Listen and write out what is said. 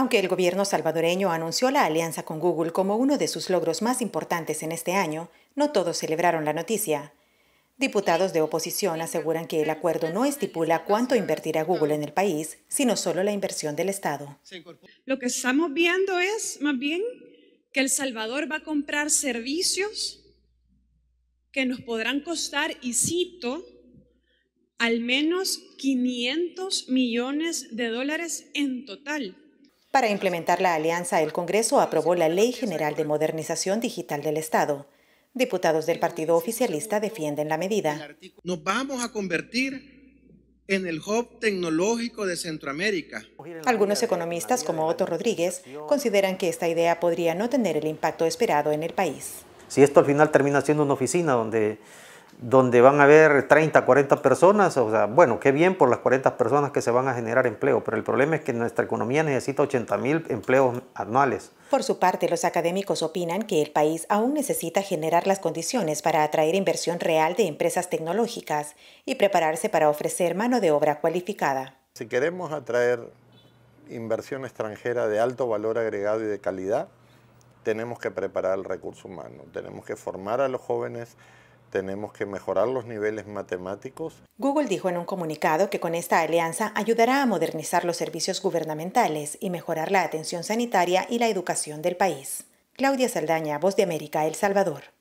Aunque el gobierno salvadoreño anunció la alianza con Google como uno de sus logros más importantes en este año, no todos celebraron la noticia. Diputados de oposición aseguran que el acuerdo no estipula cuánto invertirá Google en el país, sino solo la inversión del Estado. Lo que estamos viendo es más bien que El Salvador va a comprar servicios que nos podrán costar, y cito, al menos 500 millones de dólares en total. Para implementar la alianza, el Congreso aprobó la Ley General de Modernización Digital del Estado. Diputados del Partido Oficialista defienden la medida. Nos vamos a convertir en el hub tecnológico de Centroamérica. Algunos economistas, como Otto Rodríguez, consideran que esta idea podría no tener el impacto esperado en el país. Si esto al final termina siendo una oficina donde donde van a haber 30, 40 personas, o sea, bueno, qué bien por las 40 personas que se van a generar empleo, pero el problema es que nuestra economía necesita 80 mil empleos anuales. Por su parte, los académicos opinan que el país aún necesita generar las condiciones para atraer inversión real de empresas tecnológicas y prepararse para ofrecer mano de obra cualificada. Si queremos atraer inversión extranjera de alto valor agregado y de calidad, tenemos que preparar el recurso humano, tenemos que formar a los jóvenes tenemos que mejorar los niveles matemáticos. Google dijo en un comunicado que con esta alianza ayudará a modernizar los servicios gubernamentales y mejorar la atención sanitaria y la educación del país. Claudia Saldaña, Voz de América, El Salvador.